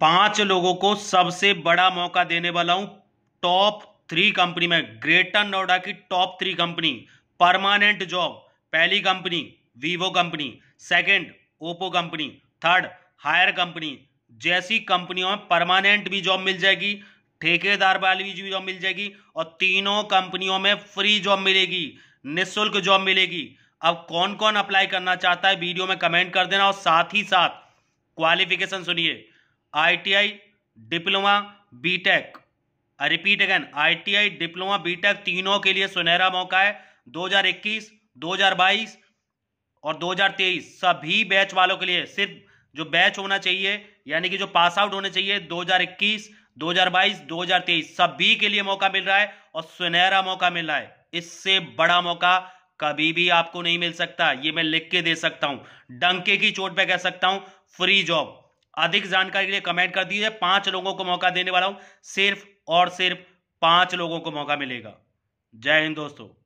पांच लोगों को सबसे बड़ा मौका देने वाला हूं टॉप थ्री कंपनी में ग्रेटर नोएडा की top three company permanent job पहली company Vivo company second Oppo company third Haier company जैसी कंपनियों में परमानेंट भी जॉब मिल जाएगी ठेकेदार वाली भी जॉब मिल जाएगी और तीनों कंपनियों में फ्री जॉब मिलेगी निःशुल्क जॉब मिलेगी अब कौन कौन अप्लाई करना चाहता है वीडियो में कमेंट कर देना और साथ ही साथ क्वालिफिकेशन सुनिए ITI diploma BTech I repeat again ITI diploma BTech तीनों के लिए सुनहरा मौका है 2021 2022 और 2023 सभी बैच वालों के लिए सिर्फ जो बैच होना चाहिए यानी कि जो पास आउट होने चाहिए 2021 2022 2023 सभी के लिए मौका मिल रहा है और सुनहरा मौका मिल रहा है इससे बड़ा मौका कभी भी आपको नहीं मिल सकता ये मैं लिख के दे सकता हूं डंके की चोट पे कह सकता हूं फ्री जॉब अधिक जानकारी के लिए कमेंट कर दीजिए पांच लोगों को मौका देने वाला हूं सिर्फ और सिर्फ पांच लोगों को मौका मिलेगा जय हिंद दोस्तों